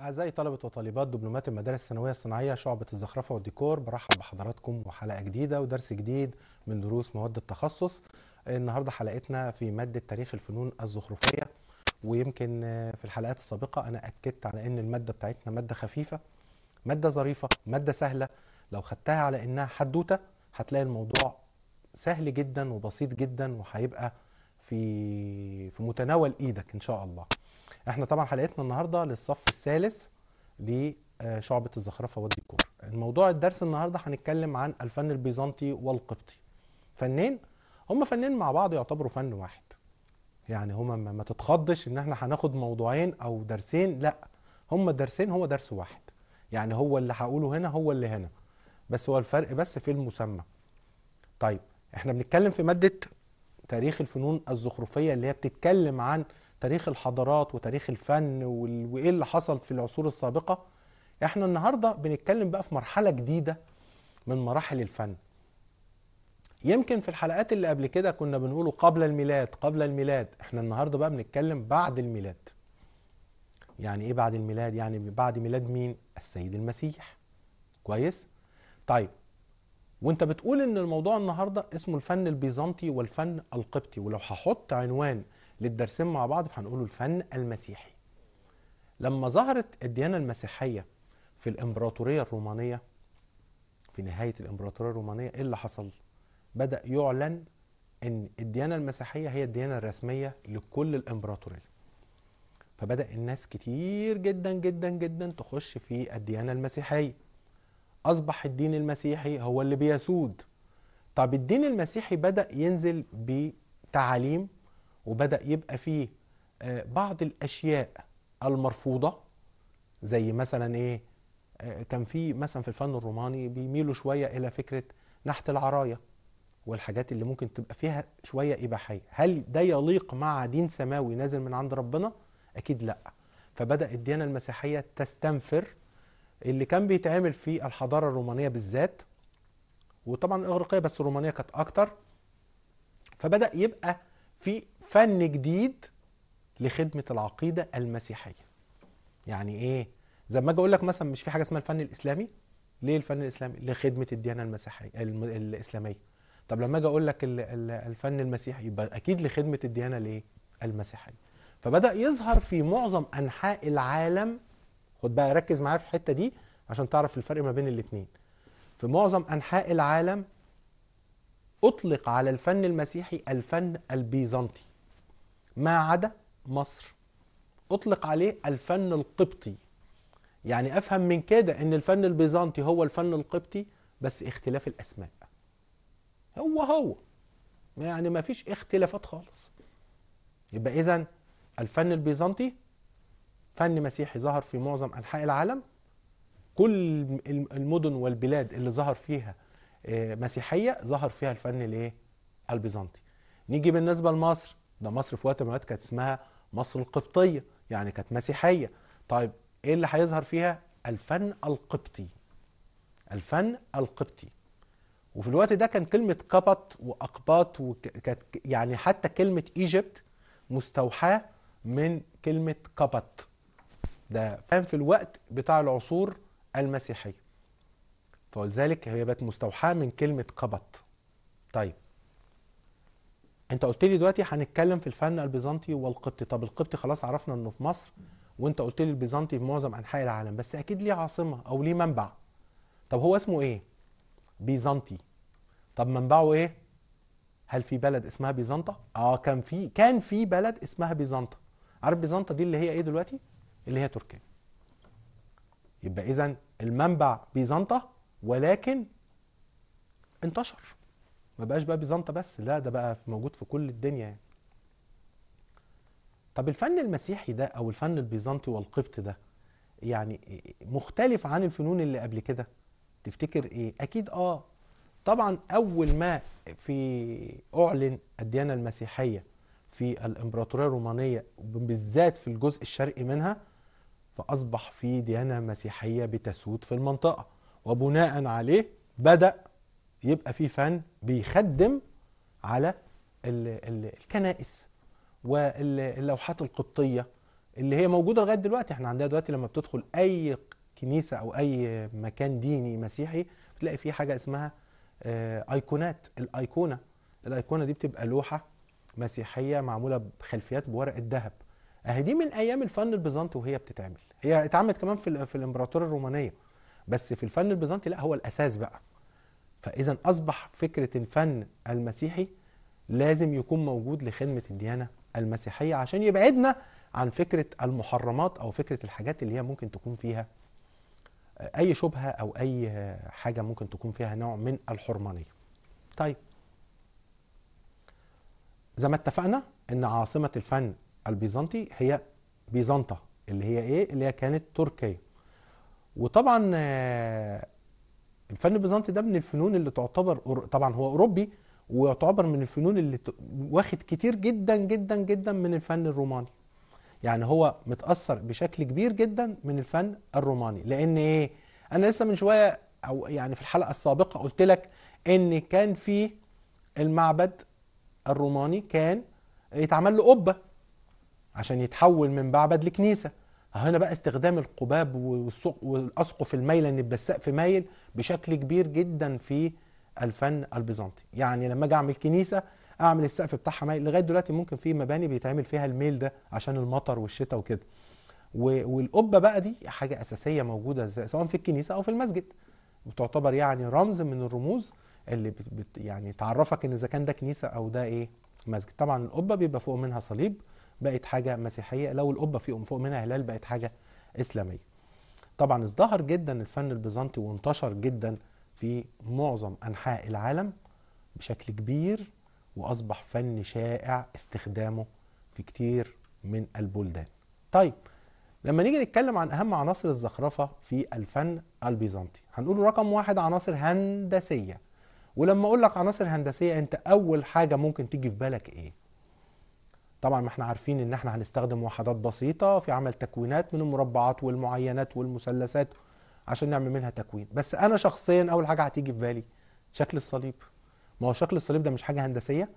أعزائي طلبة وطالبات دبلومات المدارس الثانوية الصناعية شعبة الزخرفة والديكور برحب بحضراتكم وحلقة جديدة ودرس جديد من دروس مواد التخصص النهاردة حلقتنا في مادة تاريخ الفنون الزخرفية ويمكن في الحلقات السابقة أنا أكدت على أن المادة بتاعتنا مادة خفيفة مادة ظريفة مادة سهلة لو خدتها على أنها حدوتة هتلاقي الموضوع سهل جدا وبسيط جدا وهيبقى في في متناول ايدك ان شاء الله احنا طبعا حلقتنا النهارده للصف الثالث لشعبة آه، الزخرفة والديكور الموضوع الدرس النهارده هنتكلم عن الفن البيزنطي والقبطي فنين هما فنين مع بعض يعتبروا فن واحد يعني هما ما تتخضش ان احنا هناخد موضوعين او درسين لا هما الدرسين هو درس واحد يعني هو اللي هقوله هنا هو اللي هنا بس هو الفرق بس في المسمى طيب احنا بنتكلم في مادة تاريخ الفنون الزخرفيه اللي هي بتتكلم عن تاريخ الحضارات وتاريخ الفن وايه اللي حصل في العصور السابقه احنا النهارده بنتكلم بقى في مرحله جديده من مراحل الفن يمكن في الحلقات اللي قبل كده كنا بنقوله قبل الميلاد قبل الميلاد احنا النهارده بقى بنتكلم بعد الميلاد يعني ايه بعد الميلاد يعني بعد ميلاد مين السيد المسيح كويس طيب وانت بتقول ان الموضوع النهارده اسمه الفن البيزنطي والفن القبطي ولو هحط عنوان للدرسين مع بعض فهنقوله الفن المسيحي لما ظهرت الديانه المسيحيه في الامبراطوريه الرومانيه في نهايه الامبراطوريه الرومانيه ايه اللي حصل بدا يعلن ان الديانه المسيحيه هي الديانه الرسميه لكل الامبراطوريه فبدا الناس كتير جدا جدا جدا تخش في الديانه المسيحيه أصبح الدين المسيحي هو اللي بيسود طب الدين المسيحي بدأ ينزل بتعاليم وبدأ يبقى فيه آه، بعض الأشياء المرفوضة زي مثلا إيه آه، كان في مثلا في الفن الروماني بيميلوا شوية إلى فكرة نحت العراية والحاجات اللي ممكن تبقى فيها شوية إباحية هل ده يليق مع دين سماوي نازل من عند ربنا؟ أكيد لأ فبدأ الديانة المسيحية تستنفر اللي كان بيتعمل في الحضاره الرومانيه بالذات وطبعا الاغريقيه بس الرومانيه كانت اكتر فبدا يبقى في فن جديد لخدمه العقيده المسيحيه يعني ايه زي ما اجي اقول لك مثلا مش في حاجه اسمها الفن الاسلامي ليه الفن الاسلامي لخدمه الديانه المسيحيه الم... الاسلاميه طب لما اجي اقول لك الفن المسيحي يبقى اكيد لخدمه الديانه الايه المسيحيه فبدا يظهر في معظم انحاء العالم خد بقى ركز معايا في الحته دي عشان تعرف الفرق ما بين الاثنين في معظم انحاء العالم اطلق على الفن المسيحي الفن البيزنطي ما عدا مصر اطلق عليه الفن القبطي يعني افهم من كده ان الفن البيزنطي هو الفن القبطي بس اختلاف الاسماء هو هو يعني ما فيش اختلافات خالص يبقى اذا الفن البيزنطي فن مسيحي ظهر في معظم انحاء العالم كل المدن والبلاد اللي ظهر فيها آه، مسيحيه ظهر فيها الفن الايه البيزنطي نيجي بالنسبه لمصر ده مصر في وقت من الاوقات كانت اسمها مصر القبطيه يعني كانت مسيحيه طيب ايه اللي هيظهر فيها الفن القبطي الفن القبطي وفي الوقت ده كان كلمة قبط وأقباط وكانت يعني حتى كلمة إيجيبت مستوحاة من كلمة قبط ده كان في الوقت بتاع العصور المسيحية فلذلك هي بقت مستوحاة من كلمة قبط طيب انت قلت لي دلوقتي هنتكلم في الفن البيزنطي والقبطي طب القبطي خلاص عرفنا انه في مصر وانت قلت لي البيزنطي في معظم انحاء العالم بس اكيد ليه عاصمه او ليه منبع طب هو اسمه ايه بيزنطي طب منبعه ايه هل في بلد اسمها بيزنطة اه كان في كان في بلد اسمها بيزنطة عارف بيزنطة دي اللي هي ايه دلوقتي اللي هي تركيا يبقى اذا المنبع بيزنطة ولكن انتشر ما بقاش بقى بيزنطة بس لا ده بقى موجود في كل الدنيا يعني طب الفن المسيحي ده او الفن البيزنطي والقبط ده يعني مختلف عن الفنون اللي قبل كده تفتكر ايه اكيد اه طبعا اول ما في اعلن الديانه المسيحيه في الامبراطوريه الرومانيه بالذات في الجزء الشرقي منها فأصبح في ديانة مسيحية بتسود في المنطقة وبناء عليه بدأ يبقى في فن بيخدم على الكنائس واللوحات القبطية اللي هي موجودة لغاية دلوقتي احنا عندنا دلوقتي لما بتدخل أي كنيسة أو أي مكان ديني مسيحي بتلاقي فيه حاجة اسمها آه، أيقونات الأيقونة الأيقونة دي بتبقى لوحة مسيحية معمولة بخلفيات بورق الذهب اهي دي من ايام الفن البيزنطي وهي بتتعمل هي اتعملت كمان في في الامبراطوريه الرومانيه بس في الفن البيزنطي لا هو الاساس بقى فاذا اصبح فكره الفن المسيحي لازم يكون موجود لخدمه الديانه المسيحيه عشان يبعدنا عن فكره المحرمات او فكره الحاجات اللي هي ممكن تكون فيها آه، اي شبهه او اي آه، حاجه ممكن تكون فيها نوع من الحرمانيه طيب زي ما اتفقنا ان عاصمه الفن البيزنطي هي بيزنطة اللي هي ايه اللي هي كانت تركيا وطبعا آه، الفن البيزنطي ده من الفنون اللي تعتبر طبعا هو اوروبي ويعتبر من الفنون اللي واخد كتير جدا جدا جدا من الفن الروماني يعني هو متاثر بشكل كبير جدا من الفن الروماني لان ايه انا لسه من شويه او يعني في الحلقه السابقه قلت لك ان كان في المعبد الروماني كان يتعمل له قبه عشان يتحول من معبد لكنيسه هنا بقى استخدام القباب والاسقف المايله ان يبقى السقف مايل بشكل كبير جدا في الفن البيزنطي يعني لما اجي اعمل كنيسه اعمل السقف بتاعها مايل لغايه دلوقتي ممكن في مباني بيتعمل فيها الميل ده عشان المطر والشتاء وكده والقبه بقى دي حاجه اساسيه موجوده سواء في الكنيسه او في المسجد وتعتبر يعني رمز من الرموز اللي بت يعني تعرفك ان اذا كان ده كنيسه او ده ايه مسجد طبعا القبه بيبقى فوق منها صليب بقت حاجه مسيحيه لو القبه في فوق منها هلال بقت حاجه اسلاميه طبعا ازدهر جدا الفن البيزنطي وانتشر جدا في معظم انحاء العالم بشكل كبير واصبح فن شائع استخدامه في كتير من البلدان طيب لما نيجي نتكلم عن اهم عناصر الزخرفه في الفن البيزنطي هنقول رقم واحد عناصر هندسيه ولما اقول لك عناصر هندسيه انت اول حاجه ممكن تيجي في بالك ايه طبعا ما احنا عارفين ان احنا هنستخدم وحدات بسيطه في عمل تكوينات من المربعات والمعينات والمثلثات عشان نعمل منها تكوين بس انا شخصيا اول حاجه هتيجي في بالي شكل الصليب ما هو شكل الصليب ده مش حاجه هندسيه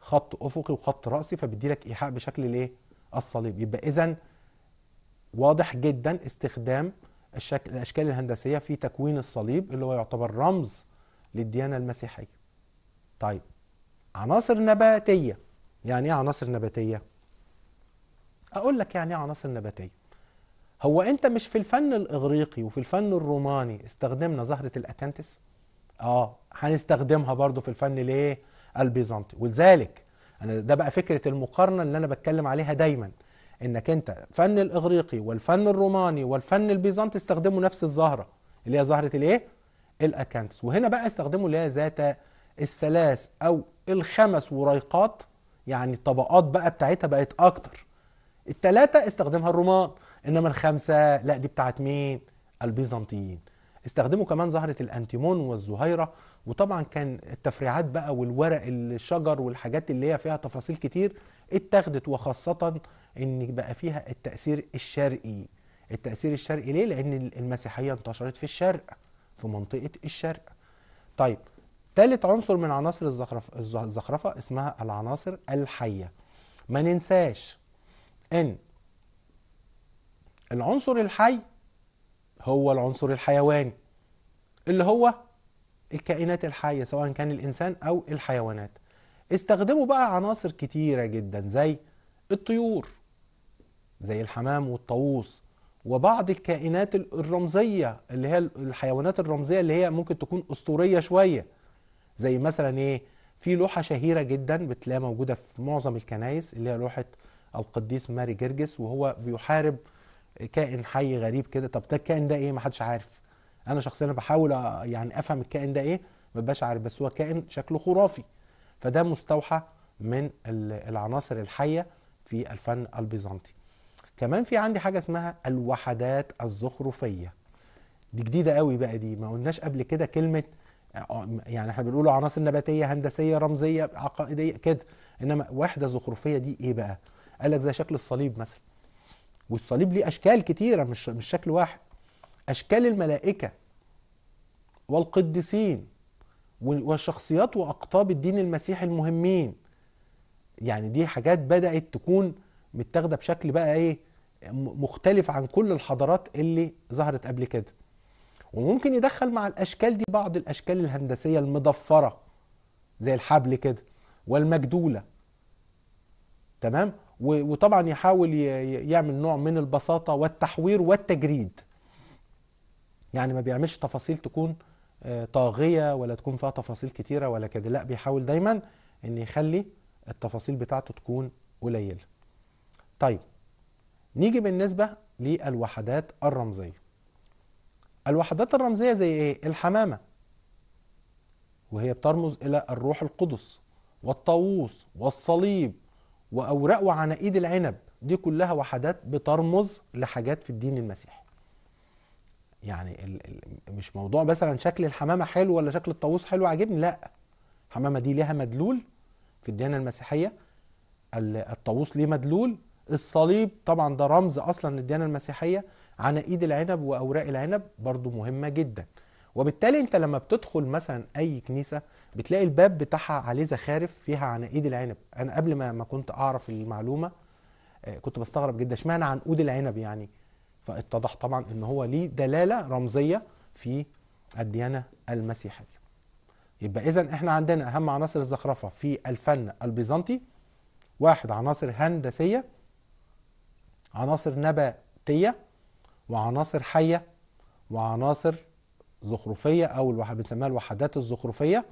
خط افقي وخط راسي فبيدي لك ايحاء بشكل الايه الصليب يبقى اذا واضح جدا استخدام الشكل الاشكال الهندسيه في تكوين الصليب اللي هو يعتبر رمز للديانه المسيحيه طيب عناصر نباتيه يعني ايه عناصر نباتيه اقول لك يعني ايه عناصر نباتيه هو انت مش في الفن الاغريقي وفي الفن الروماني استخدمنا زهره الاكانتس اه هنستخدمها برضو في الفن ليه البيزنطي ولذلك انا ده بقى فكره المقارنه اللي انا بتكلم عليها دايما انك انت فن الاغريقي والفن الروماني والفن البيزنطي استخدموا نفس الزهره اللي هي زهره الايه الاكانتس وهنا بقى استخدموا اللي هي ذات السلاس او الخمس وريقات يعني الطبقات بقى بتاعتها بقت اكتر التلاتة استخدمها الرومان انما الخمسة لا دي بتاعت مين البيزنطيين استخدموا كمان زهرة الأنتيمون والزهيرة وطبعا كان التفريعات بقى والورق الشجر والحاجات اللي هي فيها تفاصيل كتير اتخذت وخاصة ان بقى فيها التأثير الشرقي التأثير الشرقي ليه؟ لأن المسيحية انتشرت في الشرق في منطقة الشرق طيب ثالث عنصر من عناصر الزخرفة, الزخرفة اسمها العناصر الحية ما ننساش ان العنصر الحي هو العنصر الحيواني اللي هو الكائنات الحية سواء كان الإنسان أو الحيوانات استخدموا بقى عناصر كتيرة جدا زي الطيور زي الحمام والطاووس وبعض الكائنات الرمزية اللي هي الحيوانات الرمزية اللي هي ممكن تكون أسطورية شوية زي مثلا ايه في لوحه شهيره جدا بتلاقيها موجوده في معظم الكنائس اللي هي لوحه القديس ماري جرجس وهو بيحارب كائن حي غريب كده طب ده الكائن ده ايه ما حدش عارف انا شخصيا بحاول يعني افهم الكائن ده ايه ما بقاش عارف بس هو كائن شكله خرافي فده مستوحى من العناصر الحيه في الفن البيزنطي كمان في عندي حاجه اسمها الوحدات الزخرفيه دي جديده قوي بقى دي ما قلناش قبل كده كلمه يعني احنا بنقوله عناصر نباتيه هندسيه رمزيه عقائديه كده انما وحده زخرفيه دي ايه بقى قال لك زي شكل الصليب مثلا والصليب ليه اشكال كتيره مش مش شكل واحد اشكال الملائكه والقديسين والشخصيات واقطاب الدين المسيحي المهمين يعني دي حاجات بدات تكون متاخده بشكل بقى ايه مختلف عن كل الحضارات اللي ظهرت قبل كده وممكن يدخل مع الاشكال دي بعض الاشكال الهندسيه المضفره زي الحبل كده والمجدوله تمام وطبعا يحاول يعمل نوع من البساطه والتحوير والتجريد يعني ما بيعملش تفاصيل تكون آه، طاغيه ولا تكون فيها تفاصيل كتيره ولا كده لا بيحاول دايما ان يخلي التفاصيل بتاعته تكون قليله طيب نيجي بالنسبه للوحدات الرمزيه الوحدات الرمزية زي ايه؟ الحمامة وهي بترمز إلى الروح القدس والطاووس والصليب وأوراق وعناقيد العنب دي كلها وحدات بترمز لحاجات في الدين المسيحي يعني مش موضوع مثلا شكل الحمامة حلو ولا شكل الطاووس حلو عاجبني لا الحمامة دي ليها مدلول في الديانة المسيحية الطاووس ليه مدلول الصليب طبعا ده رمز أصلا للديانة المسيحية عناقيد العنب واوراق العنب برضو مهمه جدا وبالتالي انت لما بتدخل مثلا اي كنيسه بتلاقي الباب بتاعها عليه زخارف فيها عناقيد العنب انا قبل ما ما كنت اعرف المعلومه آه، كنت بستغرب جدا اشمعنى عنقود العنب يعني فاتضح طبعا ان هو ليه دلاله رمزيه في الديانه المسيحيه يبقى اذا احنا عندنا اهم عناصر الزخرفه في الفن البيزنطي واحد عناصر هندسيه عناصر نباتيه وعناصر حية وعناصر زخرفية أو بنسميها الوحدات الزخرفية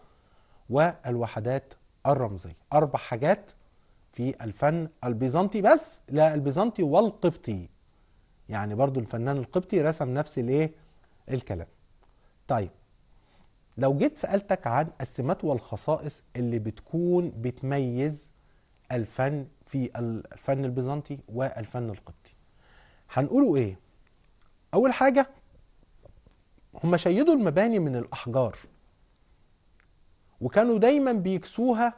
والوحدات الرمزية أربع حاجات في الفن البيزنطي بس لا البيزنطي والقبطي يعني برضو الفنان القبطي رسم نفس الايه الكلام طيب لو جيت سألتك عن السمات والخصائص اللي بتكون بتميز الفن في الفن البيزنطي والفن القبطي هنقوله ايه أول حاجة هم شيدوا المباني من الأحجار وكانوا دايما بيكسوها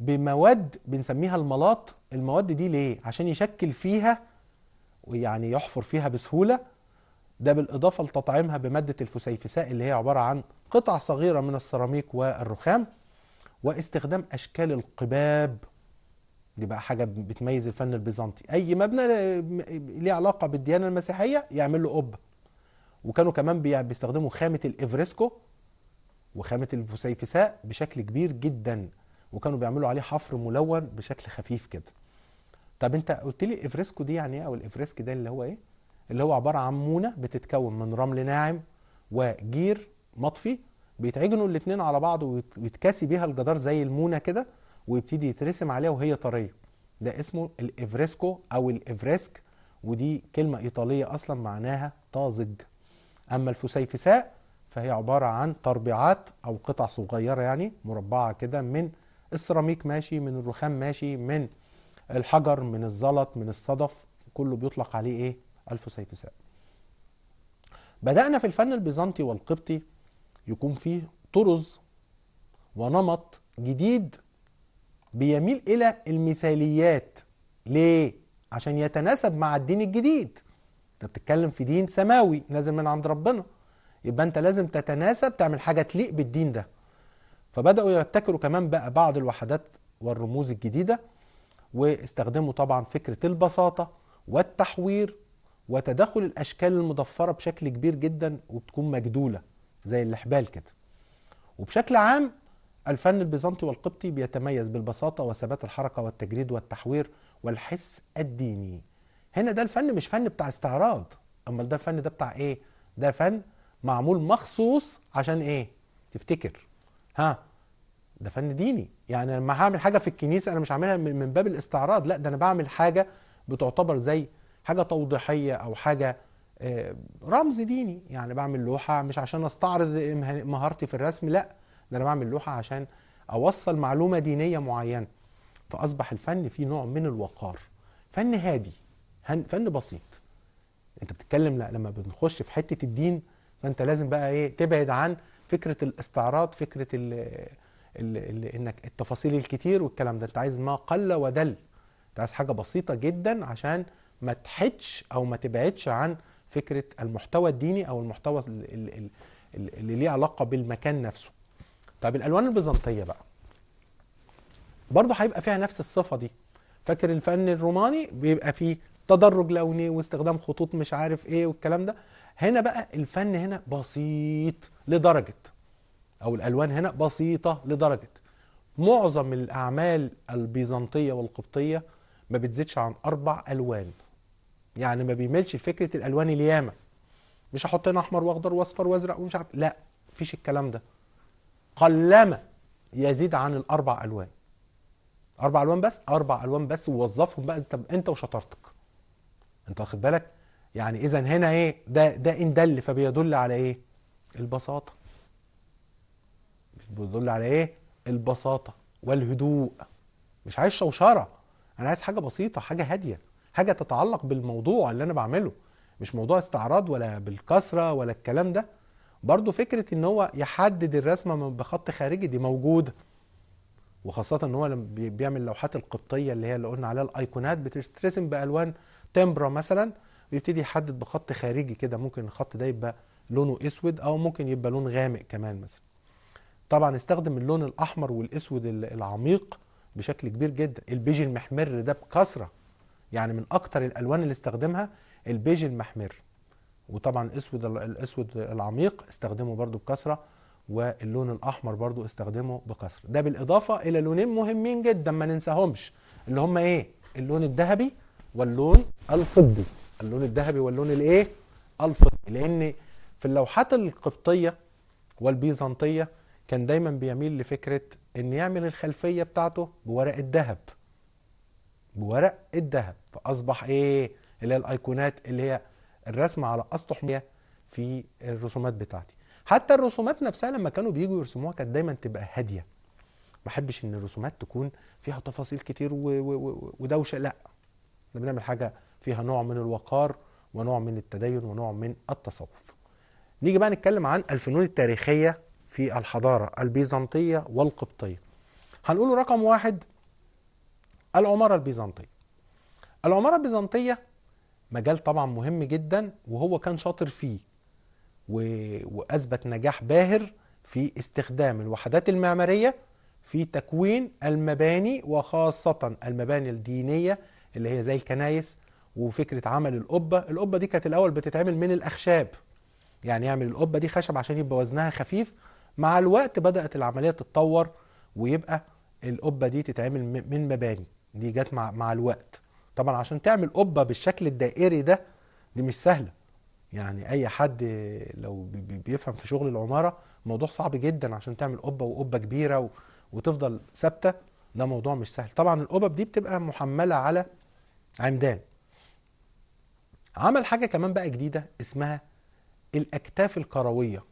بمواد بنسميها الملاط المواد دي ليه؟ عشان يشكل فيها ويعني يحفر فيها بسهولة ده بالإضافة لتطعيمها بمادة الفسيفساء اللي هي عبارة عن قطع صغيرة من السيراميك والرخام واستخدام أشكال القباب دي بقى حاجة بتميز الفن البيزنطي أي مبنى ليه علاقة بالديانة المسيحية يعمل له قبة وكانوا كمان بيستخدموا خامة الإفريسكو وخامة الفسيفساء بشكل كبير جدا وكانوا بيعملوا عليه حفر ملون بشكل خفيف كده طب انت قلت لي افريسكو دي يعني ايه او الافريسك ده اللي هو ايه اللي هو عباره عن مونه بتتكون من رمل ناعم وجير مطفي بيتعجنوا الاثنين على بعض ويتكاسي بيها الجدار زي المونه كده ويبتدي يترسم عليها وهي طريه ده اسمه الافريسكو او الافريسك ودي كلمه ايطاليه اصلا معناها طازج اما الفسيفساء فهي عباره عن تربيعات او قطع صغيره يعني مربعه كده من السيراميك ماشي من الرخام ماشي من الحجر من الزلط من الصدف كله بيطلق عليه ايه الفسيفساء بدأنا في الفن البيزنطي والقبطي يكون فيه طرز ونمط جديد بيميل إلى المثاليات ليه؟ عشان يتناسب مع الدين الجديد انت بتتكلم في دين سماوي نازل من عند ربنا يبقى انت لازم تتناسب تعمل حاجة تليق بالدين ده فبدأوا يبتكروا كمان بقى بعض الوحدات والرموز الجديدة واستخدموا طبعا فكرة البساطة والتحوير وتدخل الأشكال المضفرة بشكل كبير جدا وبتكون مجدولة زي الحبال كده وبشكل عام الفن البيزنطي والقبطي بيتميز بالبساطة وثبات الحركة والتجريد والتحوير والحس الديني هنا ده الفن مش فن بتاع استعراض امال ده الفن ده بتاع ايه ده فن معمول مخصوص عشان ايه تفتكر ها ده فن ديني يعني لما هعمل حاجه في الكنيسه انا مش عاملها من باب الاستعراض لا ده انا بعمل حاجه بتعتبر زي حاجه توضيحيه او حاجه آه، رمز ديني يعني بعمل لوحه مش عشان استعرض مهارتي في الرسم لا ده انا بعمل لوحه عشان اوصل معلومه دينيه معينه فاصبح الفن فيه نوع من الوقار فن هادي فن بسيط انت بتتكلم لا لما بنخش في حته الدين فانت لازم بقى ايه تبعد عن فكره الاستعراض فكره الـ الـ الـ انك التفاصيل الكتير والكلام ده انت عايز ما قل ودل انت عايز حاجه بسيطه جدا عشان ما تحدش او ما تبعدش عن فكره المحتوى الديني او المحتوى اللي ليه علاقه بالمكان نفسه طب الالوان البيزنطيه بقى برضه هيبقى فيها نفس الصفه دي فاكر الفن الروماني بيبقى فيه تدرج لوني واستخدام خطوط مش عارف ايه والكلام ده هنا بقى الفن هنا بسيط لدرجه او الالوان هنا بسيطه لدرجه معظم الاعمال البيزنطيه والقبطيه ما بتزيدش عن اربع الوان يعني ما بيملش فكره الالوان اليامه مش هحط هنا احمر واخضر واصفر وازرق ومش عارف لا مفيش الكلام ده قلما يزيد عن الأربع ألوان أربع ألوان بس أربع ألوان بس ووظفهم بقى أنت أنت وشطارتك أنت واخد بالك يعني إذا هنا إيه ده ده إن دل فبيدل على إيه البساطة بيدل على إيه البساطة والهدوء مش عايز شوشرة أنا عايز حاجة بسيطة حاجة هادية حاجة تتعلق بالموضوع اللي أنا بعمله مش موضوع استعراض ولا بالكسرة ولا الكلام ده برضه فكرة ان هو يحدد الرسمة بخط خارجي دي موجودة وخاصة ان هو لما بيعمل اللوحات القبطية اللي هي اللي قلنا عليها الايقونات بترسم بالوان تمبرا مثلا ويبتدي يحدد بخط خارجي كده ممكن الخط ده يبقى لونه اسود او ممكن يبقى لون غامق كمان مثلا طبعا استخدم اللون الاحمر والاسود العميق بشكل كبير جدا البيج المحمر ده بكثرة يعني من اكتر الالوان اللي استخدمها البيج المحمر وطبعا الاسود الاسود العميق استخدمه برضو بكثره واللون الاحمر برضو استخدمه بكثره ده بالاضافه الى لونين مهمين جدا ما ننساهمش اللي هم ايه اللون الذهبي واللون الفضي اللون الذهبي واللون الايه الفضي لان في اللوحات القبطيه والبيزنطيه كان دايما بيميل لفكره ان يعمل الخلفيه بتاعته بورق الذهب بورق الذهب فاصبح ايه اللي هي الايقونات اللي هي الرسم على اسطح ميه في الرسومات بتاعتي حتى الرسومات نفسها لما كانوا بييجوا يرسموها كانت دايما تبقى هاديه ما بحبش ان الرسومات تكون فيها تفاصيل كتير ودوشه لا احنا بنعمل حاجه فيها نوع من الوقار ونوع من التدين ونوع من التصوف نيجي بقى نتكلم عن الفنون التاريخيه في الحضاره البيزنطيه والقبطيه هنقول رقم واحد العماره البيزنطيه العماره البيزنطيه مجال طبعا مهم جدا وهو كان شاطر فيه و... واثبت نجاح باهر في استخدام الوحدات المعماريه في تكوين المباني وخاصه المباني الدينيه اللي هي زي الكنايس وفكره عمل القبه، القبه دي كانت الاول بتتعمل من الاخشاب يعني يعمل القبه دي خشب عشان يبقى وزنها خفيف مع الوقت بدات العمليه تتطور ويبقى القبه دي تتعمل من مباني دي جت مع مع الوقت طبعا عشان تعمل قبه بالشكل الدائري ده دي مش سهله يعني اي حد لو بيفهم في شغل العماره موضوع صعب جدا عشان تعمل قبه وقبه كبيره وتفضل ثابته ده موضوع مش سهل طبعا القبب دي بتبقى محمله على عمدان عمل حاجه كمان بقى جديده اسمها الاكتاف الكرويه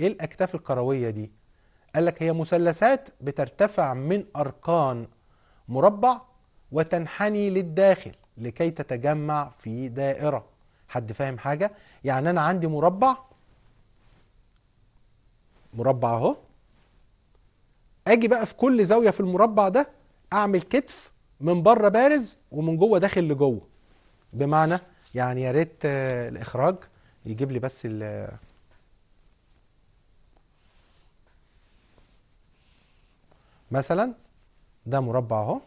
ايه الاكتاف الكرويه دي قال لك هي مثلثات بترتفع من اركان مربع وتنحني للداخل لكي تتجمع في دائرة حد فاهم حاجة؟ يعني أنا عندي مربع مربع أهو أجي بقى في كل زاوية في المربع ده أعمل كتف من بره بارز ومن جوه داخل لجوه بمعنى يعني يا ريت آه، الإخراج يجيب لي بس ال مثلا ده مربع اهو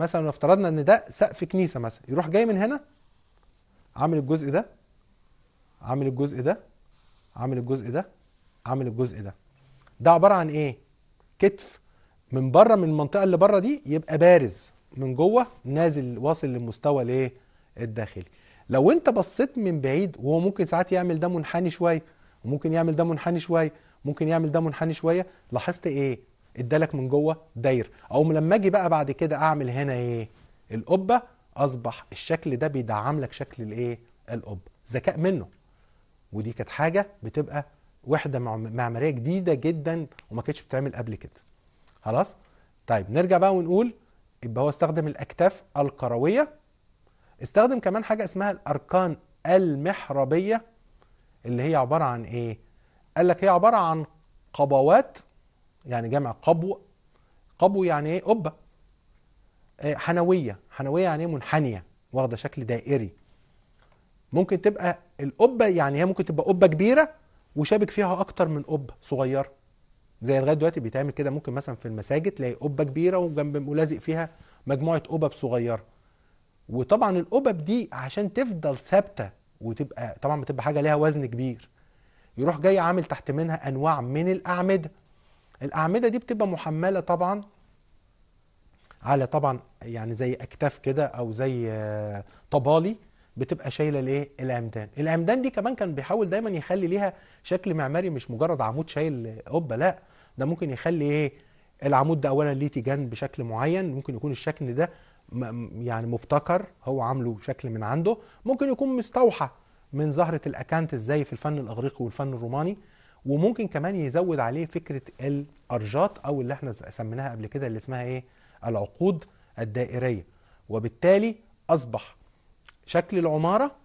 مثلا لو افترضنا ان ده سقف كنيسه مثلا يروح جاي من هنا عامل الجزء ده عامل الجزء ده عامل الجزء ده عامل الجزء ده ده عباره عن ايه كتف من بره من المنطقه اللي بره دي يبقى بارز من جوه نازل واصل للمستوى الايه الداخلي لو انت بصيت من بعيد وهو ممكن ساعات يعمل ده منحني شويه وممكن يعمل ده منحني شويه ممكن يعمل ده منحني شويه لاحظت ايه ادالك من جوه داير اقوم لما اجي بقى بعد كده اعمل هنا ايه القبه اصبح الشكل ده بيدعم لك شكل الايه القبه ذكاء منه ودي كانت حاجه بتبقى وحده معماريه جديده جدا وما كانتش بتتعمل قبل كده خلاص طيب نرجع بقى ونقول يبقى هو استخدم الاكتاف القرويه استخدم كمان حاجه اسمها الاركان المحرابيه اللي هي عباره عن ايه قال لك هي عباره عن قبوات يعني جمع قبو قبو يعني ايه قبه إيه؟ حنويه حنويه يعني إيه؟ منحنيه واخده شكل دائري ممكن تبقى القبه يعني هي ممكن تبقى قبه كبيره وشابك فيها اكتر من قبه صغيره زي لغايه دلوقتي بيتعمل كده ممكن مثلا في المساجد تلاقي قبه كبيره وجنب ولازق فيها مجموعه قبب صغيره وطبعا القبب دي عشان تفضل ثابته وتبقى طبعا بتبقى حاجه ليها وزن كبير يروح جاي عامل تحت منها انواع من الاعمده الاعمده دي بتبقى محمله طبعا على طبعا يعني زي اكتاف كده او زي آه، طبالي بتبقى شايله الايه العمدان العمدان دي كمان كان بيحاول دايما يخلي ليها شكل معماري مش مجرد عمود شايل قبه آه، لا ده ممكن يخلي ايه العمود ده اولا ليه تيجان بشكل معين ممكن يكون الشكل ده يعني مبتكر هو عامله شكل من عنده ممكن يكون مستوحى من زهرة الأكانت ازاي في الفن الإغريقي والفن الروماني وممكن كمان يزود عليه فكره الارجات او اللي احنا سميناها قبل كده اللي اسمها ايه العقود الدائريه وبالتالي اصبح شكل العماره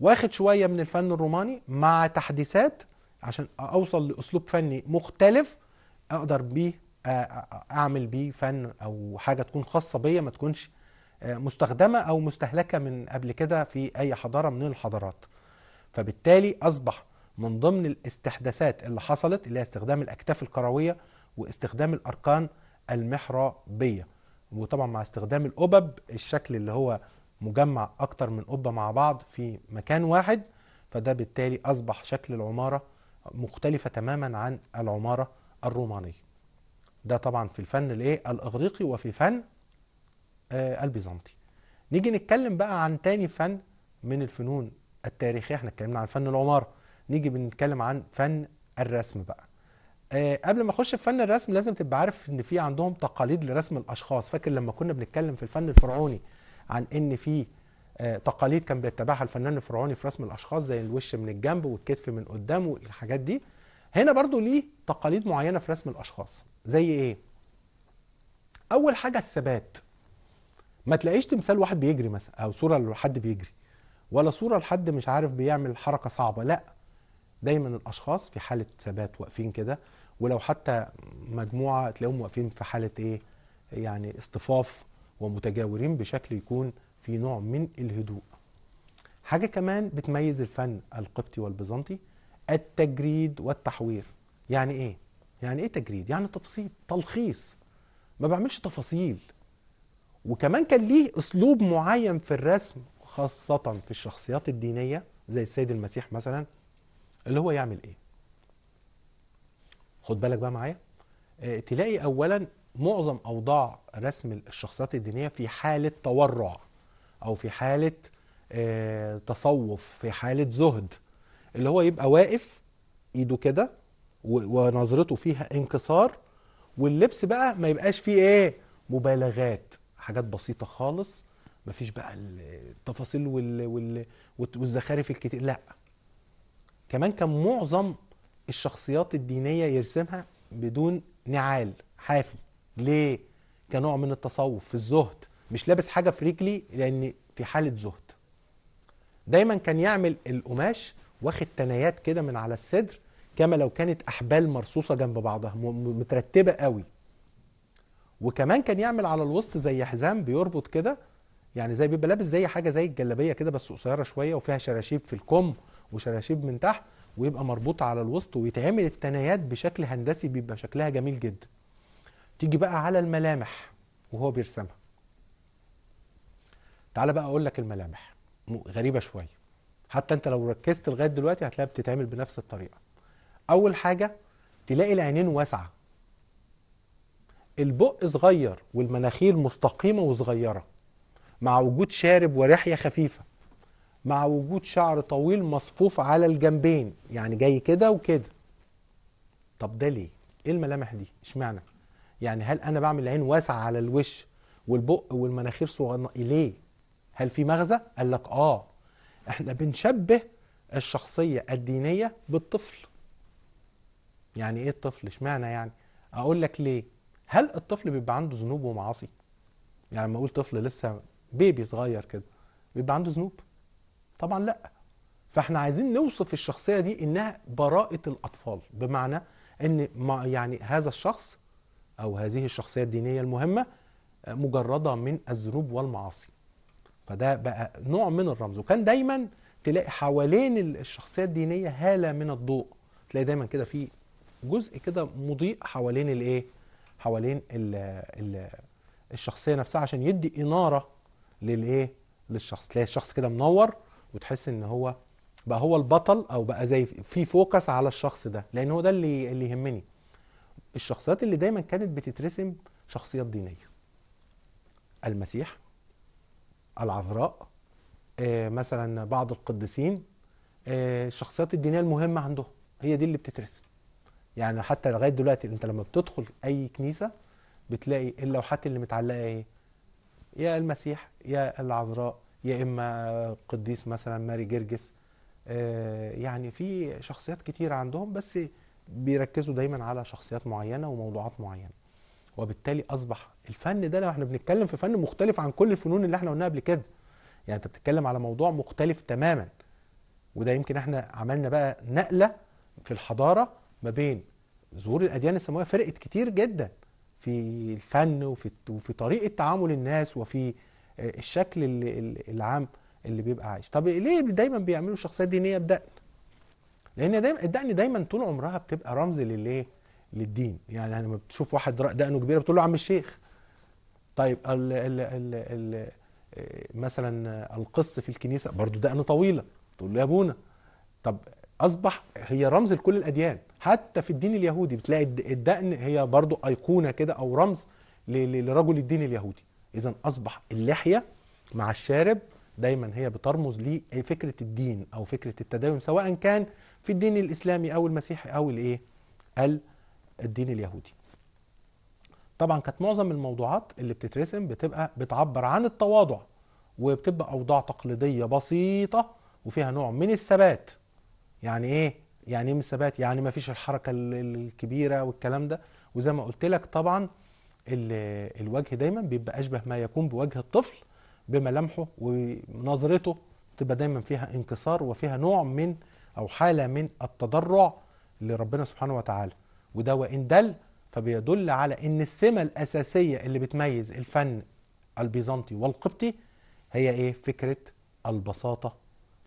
واخد شويه من الفن الروماني مع تحديثات عشان اوصل لاسلوب فني مختلف اقدر بيه اعمل بيه فن او حاجه تكون خاصه بيا ما تكونش مستخدمه او مستهلكه من قبل كده في اي حضاره من الحضارات فبالتالي اصبح من ضمن الاستحداثات اللي حصلت اللي هي استخدام الأكتاف الكروية واستخدام الأركان المحرابية وطبعا مع استخدام الأبب الشكل اللي هو مجمع أكتر من قبة مع بعض في مكان واحد فده بالتالي أصبح شكل العمارة مختلفة تماما عن العمارة الرومانية ده طبعا في الفن الايه الاغريقي وفي فن آه البيزنطي نيجي نتكلم بقى عن تاني فن من الفنون التاريخية احنا اتكلمنا عن فن العمارة نيجي بنتكلم عن فن الرسم بقى أه قبل ما اخش في فن الرسم لازم تبقى عارف ان في عندهم تقاليد لرسم الاشخاص فاكر لما كنا بنتكلم في الفن الفرعوني عن ان في أه تقاليد كان بيتبعها الفنان الفرعوني في رسم الاشخاص زي الوش من الجنب والكتف من قدام والحاجات دي هنا برضو ليه تقاليد معينه في رسم الاشخاص زي ايه اول حاجه الثبات ما تلاقيش تمثال واحد بيجري مثلا او صوره لحد بيجري ولا صوره لحد مش عارف بيعمل حركه صعبه لا دايما الاشخاص في حاله ثبات واقفين كده ولو حتى مجموعه تلاقيهم واقفين في حاله ايه يعني اصطفاف ومتجاورين بشكل يكون في نوع من الهدوء حاجه كمان بتميز الفن القبطي والبيزنطي التجريد والتحوير يعني ايه يعني ايه تجريد يعني تبسيط تلخيص ما بعملش تفاصيل وكمان كان ليه اسلوب معين في الرسم خاصه في الشخصيات الدينيه زي السيد المسيح مثلا اللي هو يعمل ايه خد بالك بقى معايا آه، تلاقي اولا معظم اوضاع رسم الشخصيات الدينيه في حاله تورع او في حاله آه، تصوف في حاله زهد اللي هو يبقى واقف ايده كده ونظرته فيها انكسار واللبس بقى ما يبقاش فيه ايه مبالغات حاجات بسيطه خالص مفيش بقى التفاصيل وال... وال... والزخارف الكتير لا كمان كان معظم الشخصيات الدينية يرسمها بدون نعال حافي ليه؟ كنوع من التصوف في الزهد مش لابس حاجة في رجلي لأن في حالة زهد دايما كان يعمل القماش واخد تنايات كده من على الصدر كما لو كانت أحبال مرصوصة جنب بعضها مترتبة قوي وكمان كان يعمل على الوسط زي حزام بيربط كده يعني زي بيبقى لابس زي حاجه زي الجلابيه كده بس قصيره شويه وفيها شراشيب في الكم وشراشيب من تحت ويبقى مربوط على الوسط ويتعمل التنايات بشكل هندسي بيبقى شكلها جميل جدا تيجي بقى على الملامح وهو بيرسمها تعالى بقى اقول لك الملامح غريبه شويه حتى انت لو ركزت لغايه دلوقتي هتلاقيها بتتعمل بنفس الطريقه اول حاجه تلاقي العينين واسعه البق صغير والمناخير مستقيمه وصغيره مع وجود شارب ورحيه خفيفه مع وجود شعر طويل مصفوف على الجنبين يعني جاي كده وكده طب ده ليه ايه الملامح دي اشمعنى يعني هل انا بعمل العين واسعه على الوش والبق والمناخير صغيره ليه هل في مغزى قال لك اه احنا بنشبه الشخصيه الدينيه بالطفل يعني ايه الطفل اشمعنى يعني اقول لك ليه هل الطفل بيبقى عنده ذنوب ومعاصي يعني لما اقول طفل لسه بيبي صغير كده بيبقى عنده ذنوب طبعا لا فاحنا عايزين نوصف الشخصيه دي انها براءه الاطفال بمعنى ان ما يعني هذا الشخص او هذه الشخصيه الدينيه المهمه مجرده من الذنوب والمعاصي فده بقى نوع من الرمز وكان دايما تلاقي حوالين الشخصيه الدينيه هاله من الضوء تلاقي دايما كده في جزء كده مضيء حوالين الايه حوالين الـ الـ الشخصيه نفسها عشان يدي اناره للايه للشخص تلاقي الشخص كده منور وتحس ان هو بقى هو البطل او بقى زي في فوكس على الشخص ده لان هو ده اللي اللي يهمني الشخصيات اللي دايما كانت بتترسم شخصيات دينيه المسيح العذراء آه مثلا بعض القديسين آه الشخصيات الدينيه المهمه عندهم هي دي اللي بتترسم يعني حتى لغايه دلوقتي انت لما بتدخل اي كنيسه بتلاقي اللوحات اللي متعلقه ايه يا المسيح يا العذراء يا اما قديس مثلا ماري جرجس آه، يعني في شخصيات كتير عندهم بس بيركزوا دايما على شخصيات معينه وموضوعات معينه وبالتالي اصبح الفن ده لو احنا بنتكلم في فن مختلف عن كل الفنون اللي احنا قلناها قبل كده يعني انت بتتكلم على موضوع مختلف تماما وده يمكن احنا عملنا بقى نقله في الحضاره ما بين ظهور الاديان السماويه فرقت كتير جدا في الفن وفي وفي طريقه تعامل الناس وفي الشكل اللي العام اللي بيبقى عايش طب ليه دايما بيعملوا الشخصيات دينيه بدقن لان دايما الدقن دايما طول عمرها بتبقى رمز للايه للدين يعني لما بتشوف واحد دقنه كبيره بتقول له عم الشيخ طيب الـ الـ الـ الـ آه، مثلا القص في الكنيسه برضو دقنه طويله تقول له يا ابونا طب اصبح هي رمز لكل الاديان حتى في الدين اليهودي بتلاقي الدقن هي برضو ايقونه كده او رمز لرجل الدين اليهودي اذا اصبح اللحيه مع الشارب دايما هي بترمز لفكره الدين او فكره التدين سواء كان في الدين الاسلامي او المسيحي او الايه الدين اليهودي طبعا كانت معظم الموضوعات اللي بتترسم بتبقى بتعبر عن التواضع وبتبقى اوضاع تقليديه بسيطه وفيها نوع من الثبات يعني ايه يعني ايه من الثبات يعني ما فيش الحركه الكبيره والكلام ده وزي ما قلت لك طبعا الوجه دايما بيبقى اشبه ما يكون بوجه الطفل بملامحه ونظرته تبقى دايما فيها انكسار وفيها نوع من او حاله من التضرع لربنا سبحانه وتعالى وده وان دل فبيدل على ان السمه الاساسيه اللي بتميز الفن البيزنطي والقبطي هي ايه فكره البساطه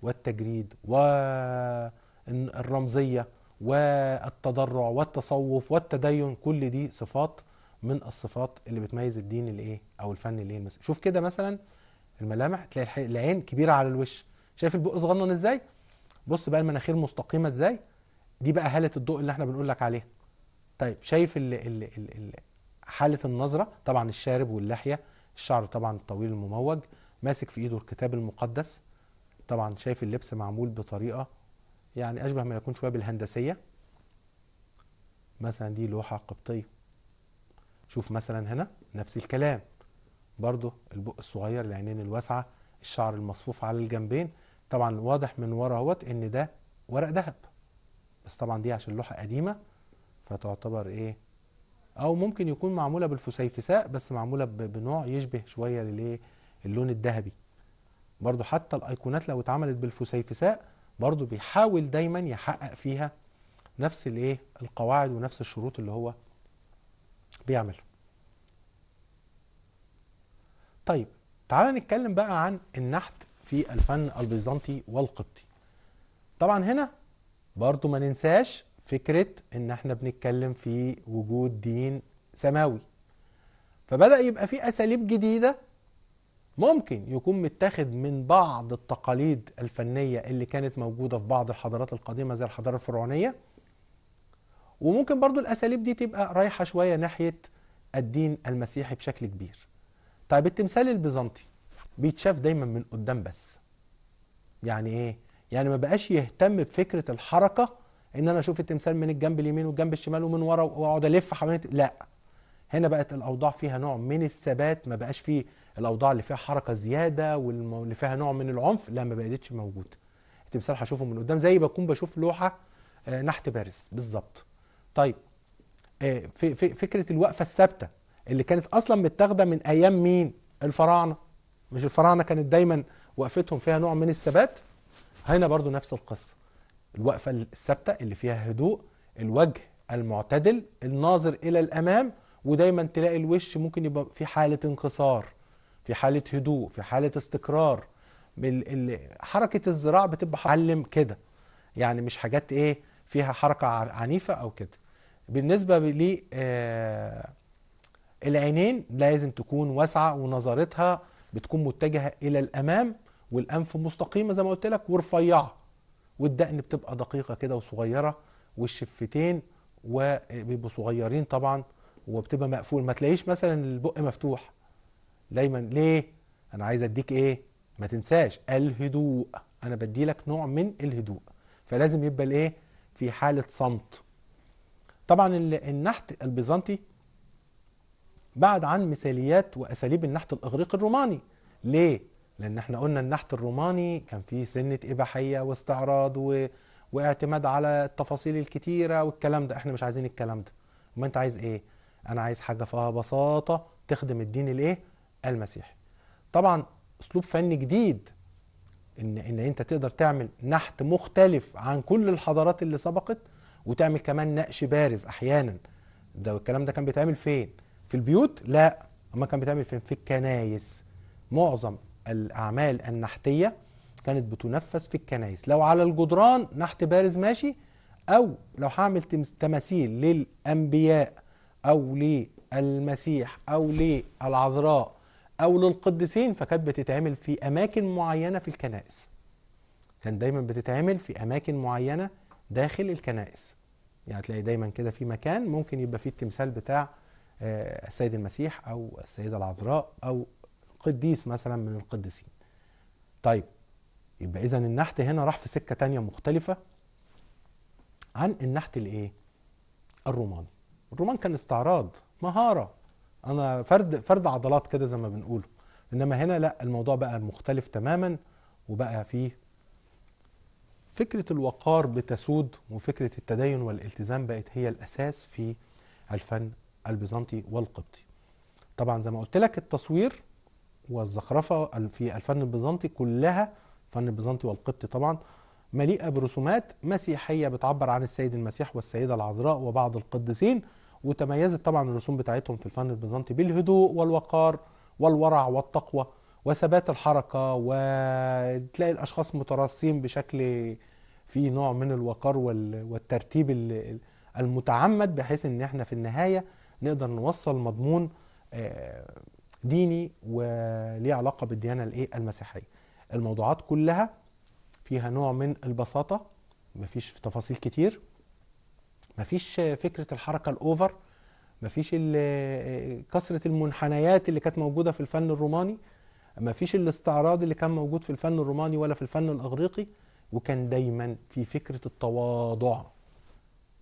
والتجريد والرمزيه والتضرع والتصوف والتدين كل دي صفات من الصفات اللي بتميز الدين الايه او الفن الايه المصري شوف كده مثلا الملامح تلاقي العين كبيره على الوش شايف البق صغنن ازاي بص بقى المناخير مستقيمه ازاي دي بقى هاله الضوء اللي احنا بنقول لك عليها طيب شايف الـ ال ال ال حاله النظره طبعا الشارب واللحيه الشعر طبعا الطويل المموج ماسك في ايده الكتاب المقدس طبعا شايف اللبس معمول بطريقه يعني اشبه ما يكون شويه بالهندسيه مثلا دي لوحه قبطيه شوف مثلا هنا نفس الكلام برضو البق الصغير العينين الواسعة الشعر المصفوف على الجنبين طبعا واضح من ورا اهوت ان ده ورق ذهب بس طبعا دي عشان لوحة قديمة فتعتبر ايه او ممكن يكون معمولة بالفسيفساء بس معمولة بنوع يشبه شوية للايه اللون الذهبي برضو حتى الايقونات لو اتعملت بالفسيفساء برضو بيحاول دايما يحقق فيها نفس الايه القواعد ونفس الشروط اللي هو بيعمل طيب تعالى نتكلم بقى عن النحت في الفن البيزنطي والقبطي طبعا هنا برضو ما ننساش فكرة ان احنا بنتكلم في وجود دين سماوي فبدأ يبقى في اساليب جديدة ممكن يكون متاخد من بعض التقاليد الفنية اللي كانت موجودة في بعض الحضارات القديمة زي الحضارة الفرعونية وممكن برضو الأساليب دي تبقى رايحة شوية ناحية الدين المسيحي بشكل كبير طيب التمثال البيزنطي بيتشاف دايما من قدام بس يعني ايه يعني ما بقاش يهتم بفكرة الحركة ان انا اشوف التمثال من الجنب اليمين والجنب الشمال ومن ورا واقعد الف حوالين لا هنا بقت الاوضاع فيها نوع من الثبات ما بقاش فيه الاوضاع اللي فيها حركه زياده واللي فيها نوع من العنف لا ما بقتش موجوده التمثال هشوفه من قدام زي بكون بشوف لوحه آه، نحت بارز بالظبط طيب آه، فكرة الوقفة الثابتة اللي كانت أصلا متاخدة من أيام مين؟ الفراعنة مش الفراعنة كانت دايما وقفتهم فيها نوع من الثبات هنا برضو نفس القصة الوقفة الثابتة اللي فيها هدوء الوجه المعتدل الناظر إلى الأمام ودايما تلاقي الوش ممكن يبقى في حالة انكسار في حالة هدوء في حالة استقرار حركة الذراع بتبقى علم كده يعني مش حاجات ايه فيها حركة عنيفة أو كده بالنسبة للعينين آه، لازم تكون واسعة ونظرتها بتكون متجهة إلى الأمام والأنف مستقيمة زي ما قلت لك ورفيعة والدقن بتبقى دقيقة كده وصغيرة والشفتين وبيبقوا صغيرين طبعا وبتبقى مقفول ما تلاقيش مثلا البق مفتوح دايما ليه انا عايز اديك ايه ما تنساش الهدوء انا بدي لك نوع من الهدوء فلازم يبقى الايه في حالة صمت طبعا النحت البيزنطي بعد عن مثاليات وأساليب النحت الإغريقي الروماني ليه؟ لأن احنا قلنا النحت الروماني كان فيه سنة إباحية واستعراض و... واعتماد على التفاصيل الكتيرة والكلام ده احنا مش عايزين الكلام ده ما انت عايز ايه؟ انا عايز حاجة فيها بساطة تخدم الدين الايه؟ المسيحي طبعا اسلوب فني جديد ان ان انت تقدر تعمل نحت مختلف عن كل الحضارات اللي سبقت وتعمل كمان نقش بارز احيانا ده الكلام ده كان بيتعمل فين في البيوت لا اما كان بيتعمل فين في الكنايس معظم الاعمال النحتيه كانت بتنفذ في الكنايس لو على الجدران نحت بارز ماشي او لو هعمل تماثيل للانبياء او للمسيح او للعذراء أو للقديسين فكانت بتتعمل في أماكن معينة في الكنائس كان دايما بتتعمل في أماكن معينة داخل الكنائس يعني هتلاقي دايما كده في مكان ممكن يبقى فيه التمثال بتاع آه، السيد المسيح أو السيدة العذراء أو قديس مثلا من القديسين طيب يبقى إذا النحت هنا راح في سكة تانية مختلفة عن النحت الإيه؟ الروماني الرومان كان استعراض مهارة انا فرد فرد عضلات كده زي ما بنقول انما هنا لا الموضوع بقى مختلف تماما وبقى فيه فكرة الوقار بتسود وفكرة التدين والالتزام بقت هي الأساس في الفن البيزنطي والقبطي طبعا زي ما قلت لك التصوير والزخرفة في الفن البيزنطي كلها الفن البيزنطي والقبطي طبعا مليئة برسومات مسيحية بتعبر عن السيد المسيح والسيدة العذراء وبعض القديسين وتميزت طبعا الرسوم بتاعتهم في الفن البيزنطي بالهدوء والوقار والورع والتقوى وثبات الحركة وتلاقي الأشخاص متراصين بشكل في نوع من الوقار والترتيب المتعمد بحيث ان احنا في النهاية نقدر نوصل مضمون آه، ديني وليه علاقة بالديانة الايه المسيحية الموضوعات كلها فيها نوع من البساطة مفيش تفاصيل كتير مفيش فكره الحركه الاوفر مفيش كثره المنحنيات اللي كانت موجوده في الفن الروماني مفيش الاستعراض اللي كان موجود في الفن الروماني ولا في الفن الاغريقي وكان دايما في فكره التواضع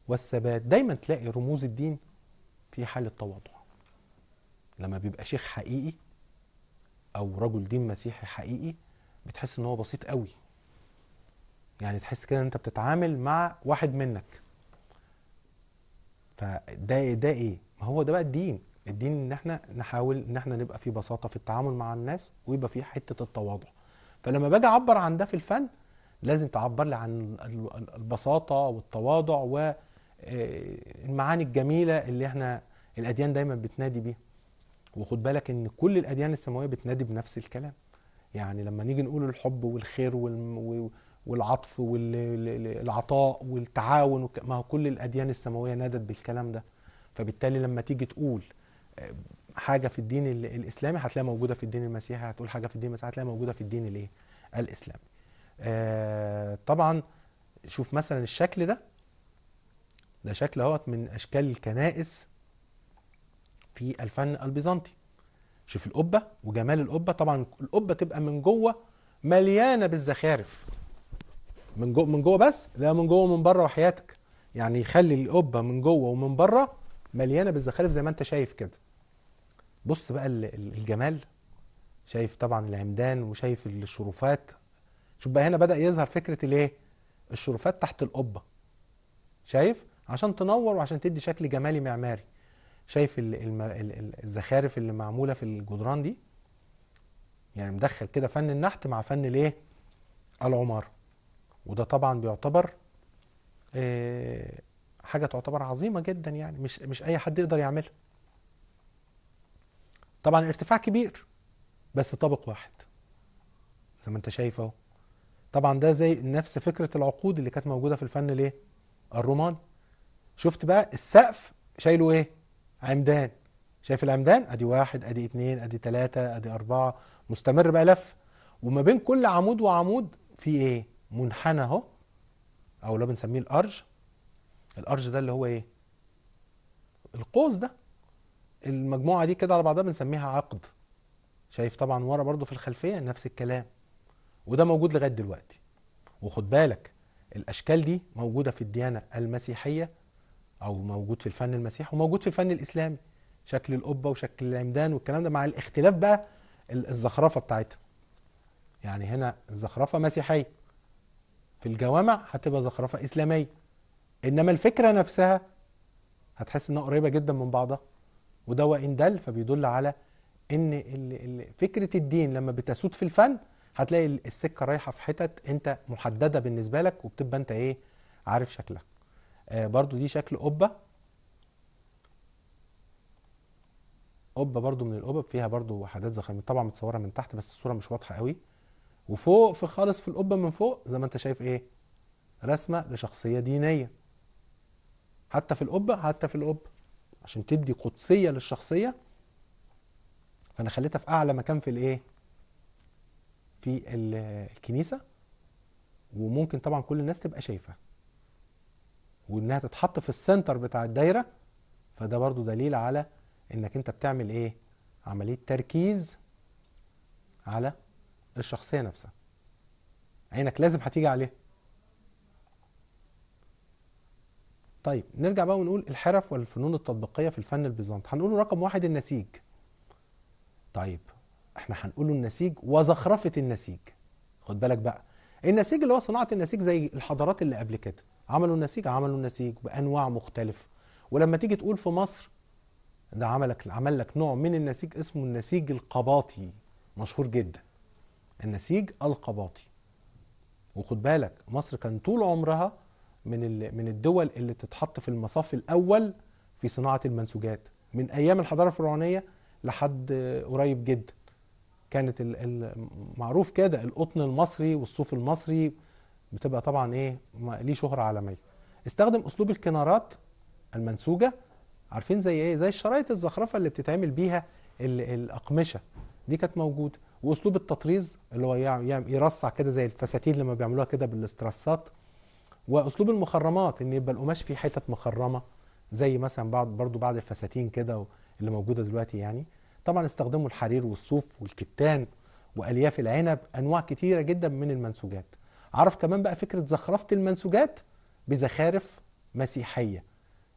والثبات دايما تلاقي رموز الدين في حاله تواضع لما بيبقى شيخ حقيقي او رجل دين مسيحي حقيقي بتحس ان هو بسيط قوي يعني تحس كده انت بتتعامل مع واحد منك فده ده ايه ما هو ده بقى الدين الدين ان احنا نحاول ان احنا نبقى في بساطه في التعامل مع الناس ويبقى في حته التواضع فلما باجي اعبر عن ده في الفن لازم تعبر لي عن البساطه والتواضع والمعاني آه، الجميله اللي احنا الاديان دايما بتنادي بيها وخد بالك ان كل الاديان السماويه بتنادي بنفس الكلام يعني لما نيجي نقول الحب والخير و... والعطف والعطاء والتعاون ما هو كل الاديان السماويه نادت بالكلام ده فبالتالي لما تيجي تقول آه، حاجه في الدين الاسلامي هتلاقيها موجوده في الدين المسيحي هتقول حاجه في الدين المسيحي هتلاقيها موجوده في الدين الايه الاسلامي آه، طبعا شوف مثلا الشكل ده ده شكل اهوت من اشكال الكنائس في الفن البيزنطي شوف القبه وجمال القبه طبعا القبه تبقى من جوه مليانه بالزخارف من جوه من جوه بس لا من جوه ومن بره وحياتك يعني يخلي القبه من جوه ومن بره مليانه بالزخارف زي ما انت شايف كده بص بقى الجمال شايف طبعا العمدان وشايف الشرفات شوف بقى هنا بدا يظهر فكره الايه الشرفات تحت القبه شايف عشان تنور وعشان تدي شكل جمالي معماري شايف الزخارف اللي معموله في الجدران دي يعني مدخل كده فن النحت مع فن الايه العماره وده طبعا بيعتبر آه، حاجة تعتبر عظيمة جدا يعني مش مش أي حد يقدر يعملها. طبعا الارتفاع كبير بس طابق واحد زي ما أنت شايف أهو. طبعا ده زي نفس فكرة العقود اللي كانت موجودة في الفن الإيه؟ الرومان. شفت بقى السقف شايله إيه؟ عمدان. شايف العمدان؟ أدي واحد، أدي اتنين، أدي تلاتة، أدي أربعة، مستمر بقى لف. وما بين كل عمود وعمود في إيه؟ منحنى اهو او اللي بنسميه الارج الارج ده اللي هو ايه القوس ده المجموعه دي كده على بعضها بنسميها عقد شايف طبعا ورا برضو في الخلفيه نفس الكلام وده موجود لغايه دلوقتي وخد بالك الاشكال دي موجوده في الديانه المسيحيه او موجود في الفن المسيحي وموجود في الفن الاسلامي شكل القبه وشكل العمدان والكلام ده مع الاختلاف بقى الزخرفه بتاعتها يعني هنا الزخرفه مسيحيه في الجوامع هتبقى زخرفة إسلامية إنما الفكرة نفسها هتحس إنها قريبة جدا من بعضها وده وإن دل فبيدل على إن فكرة الدين لما بتسود في الفن هتلاقي السكة رايحة في حتت أنت محددة بالنسبة لك وبتبقى أنت إيه عارف شكلها آه برضو دي شكل قبة قبة برضو من القبب فيها برضو وحدات زخرفية طبعا متصورة من تحت بس الصورة مش واضحة قوي وفوق في خالص في القبة من فوق زي ما انت شايف ايه رسمة لشخصية دينية حتى في القبة حتى في القبة عشان تدي قدسية للشخصية فانا خليتها في اعلى مكان في الايه في الكنيسة وممكن طبعا كل الناس تبقى شايفة وانها تتحط في السنتر بتاع الدايرة فده برضو دليل على انك انت بتعمل ايه عملية تركيز على الشخصيه نفسها عينك لازم هتيجي عليها طيب نرجع بقى ونقول الحرف والفنون التطبيقيه في الفن البيزنطي هنقول رقم واحد النسيج طيب احنا هنقوله النسيج وزخرفه النسيج خد بالك بقى النسيج اللي هو صناعه النسيج زي الحضارات اللي قبل كده عملوا النسيج عملوا النسيج بانواع مختلفه ولما تيجي تقول في مصر ده عملك عمل لك نوع من النسيج اسمه النسيج القباطي مشهور جدا النسيج القباطي وخد بالك مصر كان طول عمرها من من الدول اللي تتحط في المصاف الاول في صناعه المنسوجات من ايام الحضاره الفرعونيه لحد قريب جدا كانت معروف كده القطن المصري والصوف المصري بتبقى طبعا ايه ليه شهره عالميه استخدم اسلوب الكنارات المنسوجه عارفين زي ايه زي الشرايط الزخرفه اللي بتتعمل بيها الاقمشه دي كانت موجوده واسلوب التطريز اللي هو يعني يرصع كده زي الفساتين لما بيعملوها كده بالاسترسات واسلوب المخرمات ان يبقى القماش فيه حتت مخرمه زي مثلا بعض برضو بعض الفساتين كده اللي موجوده دلوقتي يعني طبعا استخدموا الحرير والصوف والكتان والياف العنب انواع كتيره جدا من المنسوجات عرف كمان بقى فكره زخرفه المنسوجات بزخارف مسيحيه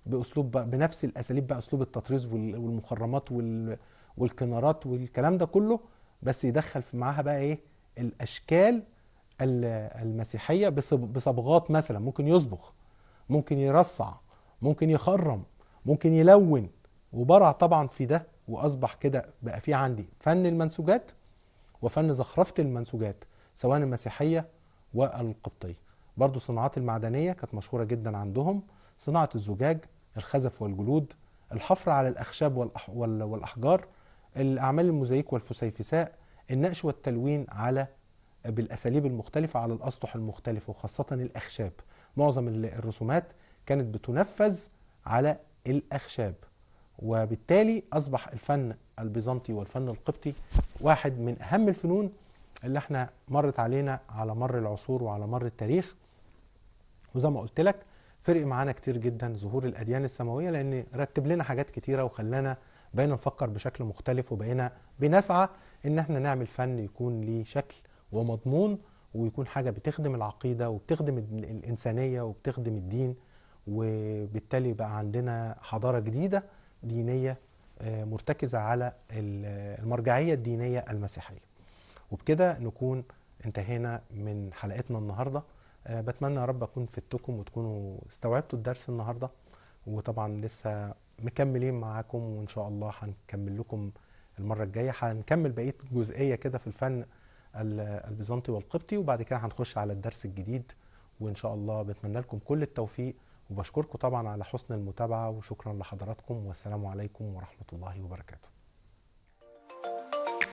باسلوب بقى بنفس الاساليب بقى اسلوب التطريز والمخرمات والكنارات والكلام ده كله بس يدخل في معاها بقى ايه الاشكال المسيحيه بصبغات مثلا ممكن يصبغ ممكن يرصع ممكن يخرم ممكن يلون وبرع طبعا في ده واصبح كده بقى في عندي فن المنسوجات وفن زخرفه المنسوجات سواء المسيحيه والقبطيه برضو الصناعات المعدنيه كانت مشهوره جدا عندهم صناعه الزجاج الخزف والجلود الحفر على الاخشاب والأح... والاحجار الأعمال الموزايك والفسيفساء النقش والتلوين على بالأساليب المختلفة على الأسطح المختلفة وخاصة الأخشاب معظم الرسومات كانت بتنفذ على الأخشاب وبالتالي أصبح الفن البيزنطي والفن القبطي واحد من أهم الفنون اللي احنا مرت علينا على مر العصور وعلى مر التاريخ وزي ما قلت لك فرق معانا كتير جدا ظهور الأديان السماوية لأن رتب لنا حاجات كتيرة وخلانا بقينا نفكر بشكل مختلف وبقينا بنسعى ان احنا نعمل فن يكون ليه شكل ومضمون ويكون حاجه بتخدم العقيده وبتخدم الانسانيه وبتخدم الدين وبالتالي بقى عندنا حضاره جديده دينيه آه، مرتكزه على المرجعيه الدينيه المسيحيه وبكده نكون انتهينا من حلقتنا النهارده آه، بتمنى يا رب اكون فدتكم وتكونوا استوعبتوا الدرس النهارده وطبعا لسه مكملين معاكم وان شاء الله هنكمل لكم المره الجايه هنكمل بقيه جزئيه كده في الفن البيزنطي والقبطي وبعد كده هنخش على الدرس الجديد وان شاء الله بتمنى لكم كل التوفيق وبشكركم طبعا على حسن المتابعه وشكرا لحضراتكم والسلام عليكم ورحمه الله وبركاته